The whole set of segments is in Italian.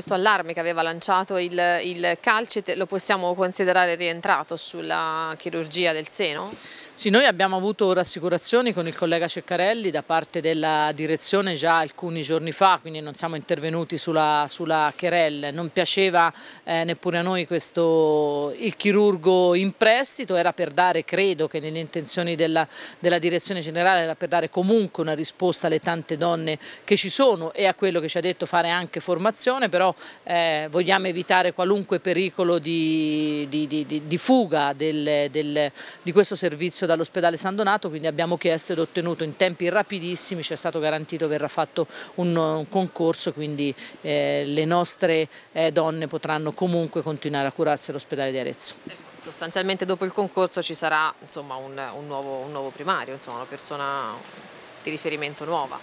Questo allarme che aveva lanciato il, il Calcite lo possiamo considerare rientrato sulla chirurgia del seno? Sì, noi abbiamo avuto rassicurazioni con il collega Ceccarelli da parte della direzione già alcuni giorni fa, quindi non siamo intervenuti sulla, sulla querelle. Non piaceva eh, neppure a noi questo, il chirurgo in prestito, era per dare, credo che nelle intenzioni della, della direzione generale, era per dare comunque una risposta alle tante donne che ci sono e a quello che ci ha detto fare anche formazione, però eh, vogliamo evitare qualunque pericolo di, di, di, di fuga del, del, di questo servizio servizio dall'ospedale San Donato, quindi abbiamo chiesto ed ottenuto in tempi rapidissimi, ci è stato garantito verrà fatto un, un concorso, quindi eh, le nostre eh, donne potranno comunque continuare a curarsi all'ospedale di Arezzo. Sostanzialmente dopo il concorso ci sarà insomma, un, un, nuovo, un nuovo primario, insomma, una persona di riferimento nuova.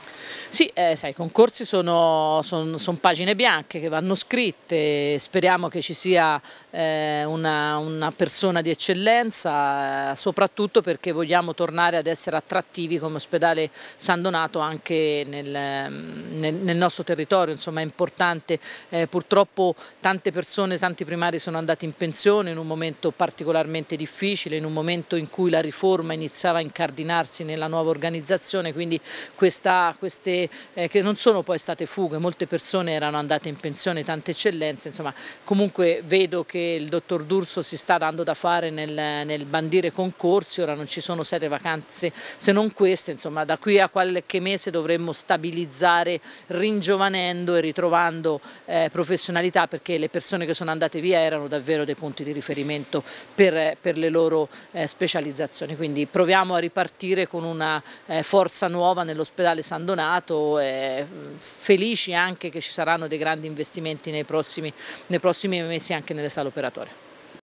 Sì, eh, sai, i concorsi sono, sono, sono, pagine bianche che vanno scritte, speriamo che ci sia eh, una, una, persona di eccellenza, eh, soprattutto perché vogliamo tornare ad essere attrattivi come ospedale San Donato anche nel, mm, nel, nel nostro territorio, insomma è importante, eh, purtroppo tante persone, tanti primari sono andati in pensione in un momento particolarmente difficile, in un momento in cui la riforma iniziava a incardinarsi nella nuova organizzazione, quindi quindi questa, queste eh, che non sono poi state fughe, molte persone erano andate in pensione, tante eccellenze, insomma comunque vedo che il dottor D'Urso si sta dando da fare nel, nel bandire concorsi, ora non ci sono sette vacanze se non queste, insomma da qui a qualche mese dovremmo stabilizzare ringiovanendo e ritrovando eh, professionalità perché le persone che sono andate via erano davvero dei punti di riferimento per, per le loro eh, specializzazioni, quindi proviamo a ripartire con una eh, forza nuova nuova nell'ospedale San Donato e mm, felici anche che ci saranno dei grandi investimenti nei prossimi, nei prossimi mesi anche nelle sale operatorie.